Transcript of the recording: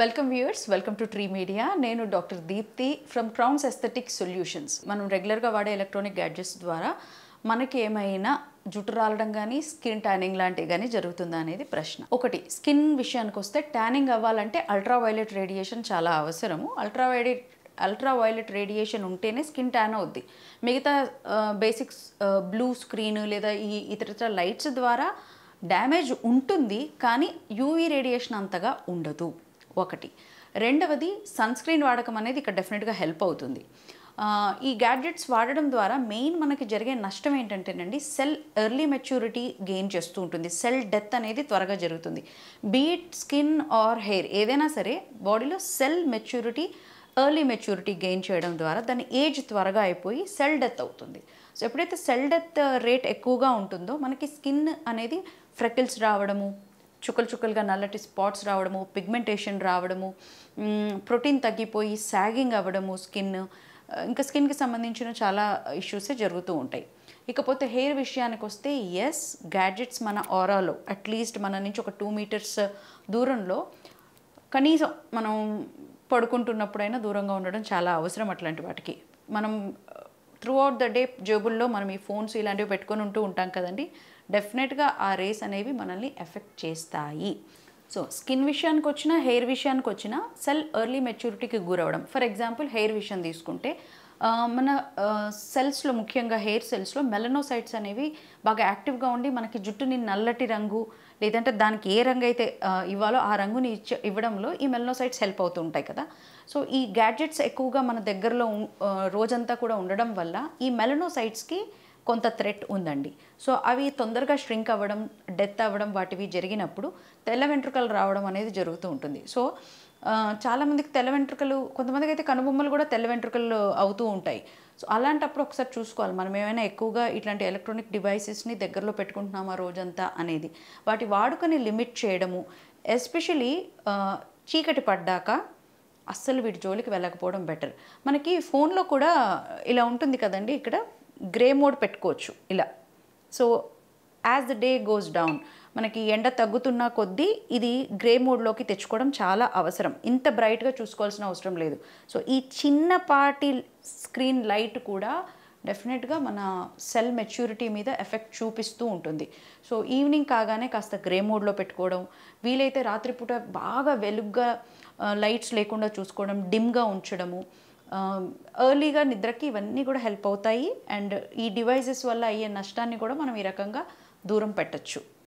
welcome viewers welcome to tree media నేను doctor Deepti from Crowns aesthetic solutions మనం రెగ్యులర్గా వాడే ఎలక్ట్రానిక్ గ్యాడ్జెట్స్ ద్వారా మనకి ఏమైనా జుట్టు రాలడం కానీ స్కిన్ ట్యానింగ్ లాంటివి కానీ జరుగుతుందా అనేది ప్రశ్న ఒకటి స్కిన్ విషయానికి వస్తే ట్యానింగ్ అవ్వాలంటే అల్ట్రావైలెట్ రేడియేషన్ చాలా అవసరము అల్ట్రావైలెట్ అల్ట్రావైలెట్ రేడియేషన్ ఉంటేనే స్కిన్ ట్యాన్ అవుద్ది మిగతా బేసిక్ బ్లూ స్క్రీన్ లేదా ఈ ఇతర లైట్స్ ద్వారా డ్యామేజ్ ఉంటుంది కానీ యూవీ రేడియేషన్ అంతగా ఉండదు ఒకటి రెండవది సన్ స్క్రీన్ వాడకం అనేది ఇక్కడ డెఫినెట్గా హెల్ప్ అవుతుంది ఈ గ్యాడ్జెట్స్ వాడడం ద్వారా మెయిన్ మనకి జరిగే నష్టం ఏంటంటేనండి సెల్ ఎర్లీ మెచ్యూరిటీ గెయిన్ చేస్తూ ఉంటుంది సెల్ డెత్ అనేది త్వరగా జరుగుతుంది బీట్ స్కిన్ ఆర్ హెయిర్ ఏదైనా సరే బాడీలో cell maturity early maturity gain చేయడం ద్వారా దాని ఏజ్ త్వరగా అయిపోయి సెల్ డెత్ అవుతుంది సో ఎప్పుడైతే సెల్ డెత్ రేట్ ఎక్కువగా ఉంటుందో మనకి స్కిన్ అనేది ఫ్రెకిల్స్ రావడము చుక్కలు చుక్కలుగా నల్లటి స్పాట్స్ రావడము పిగ్మెంటేషన్ రావడము ప్రోటీన్ తగ్గిపోయి సాగింగ్ అవ్వడము స్కిన్ ఇంకా స్కిన్కి సంబంధించిన చాలా ఇష్యూసే జరుగుతూ ఉంటాయి ఇకపోతే హెయిర్ విషయానికి వస్తే ఎస్ గ్యాడ్జెట్స్ మన ఆరాలో అట్లీస్ట్ మన నుంచి ఒక టూ మీటర్స్ దూరంలో కనీసం మనం పడుకుంటున్నప్పుడైనా దూరంగా ఉండడం చాలా అవసరం అట్లాంటి వాటికి మనం త్రూ అవుట్ ద డే జేబుల్లో మనం ఈ ఫోన్స్ ఇలాంటివి పెట్టుకొని ఉంటూ ఉంటాం కదండి డెఫినెట్గా ఆ రేస్ అనేవి మనల్ని ఎఫెక్ట్ చేస్తాయి సో స్కిన్ విషయానికి వచ్చినా హెయిర్ విషయానికి వచ్చినా సెల్ ఎర్లీ మెచ్యూరిటీకి గురవడం ఫర్ ఎగ్జాంపుల్ హెయిర్ విషయం తీసుకుంటే మన సెల్స్లో ముఖ్యంగా హెయిర్ సెల్స్లో మెలనోసైట్స్ అనేవి బాగా యాక్టివ్గా ఉండి మనకి జుట్టుని నల్లటి రంగు లేదంటే దానికి ఏ రంగు అయితే ఇవ్వాలో ఆ రంగుని ఇచ్చ ఇవ్వడంలో ఈ మెలనోసైట్స్ హెల్ప్ అవుతూ ఉంటాయి కదా సో ఈ గ్యాడ్జెట్స్ ఎక్కువగా మన దగ్గరలో రోజంతా కూడా ఉండడం వల్ల ఈ మెలనోసైట్స్కి కొంత థ్రెట్ ఉందండి సో అవి తొందరగా ష్రింక్ అవ్వడం డెత్ అవ్వడం వాటివి జరిగినప్పుడు తెల్ల వెంట్రుకలు రావడం అనేది జరుగుతూ ఉంటుంది సో చాలామందికి తెల్ల వెంట్రుకలు కొంతమందికి అయితే కనుబొమ్మలు కూడా తెల్ల వెంట్రుకలు అవుతూ ఉంటాయి సో అలాంటప్పుడు ఒకసారి చూసుకోవాలి మనం ఏమైనా ఎక్కువగా ఇట్లాంటి ఎలక్ట్రానిక్ డివైసెస్ని దగ్గరలో పెట్టుకుంటున్నామా రోజంతా అనేది వాటి వాడుకని లిమిట్ చేయడము ఎస్పెషలీ చీకటి పడ్డాక అస్సలు వీటి జోలికి వెళ్ళకపోవడం బెటర్ మనకి ఫోన్లో కూడా ఇలా ఉంటుంది కదండి ఇక్కడ గ్రే మోడ్ పెట్టుకోవచ్చు ఇలా so as the day goes down మనకి ఎండ తగ్గుతున్న కొద్దీ ఇది గ్రే మోడ్లోకి తెచ్చుకోవడం చాలా అవసరం ఇంత బ్రైట్గా చూసుకోవాల్సిన అవసరం లేదు సో ఈ చిన్నపాటి స్క్రీన్ లైట్ కూడా డెఫినెట్గా మన సెల్ మెచ్యూరిటీ మీద ఎఫెక్ట్ చూపిస్తూ ఉంటుంది సో ఈవినింగ్ కాగానే కాస్త గ్రే మోడ్లో పెట్టుకోవడం వీలైతే రాత్రిపూట బాగా వెలుగ్గా లైట్స్ లేకుండా చూసుకోవడం డిమ్గా ఉంచడము ఎర్లీగా నిద్రకి ఇవన్నీ కూడా హెల్ప్ అవుతాయి అండ్ ఈ డివైజెస్ వల్ల అయ్యే నష్టాన్ని కూడా మనం ఈ రకంగా దూరం పెట్టచ్చు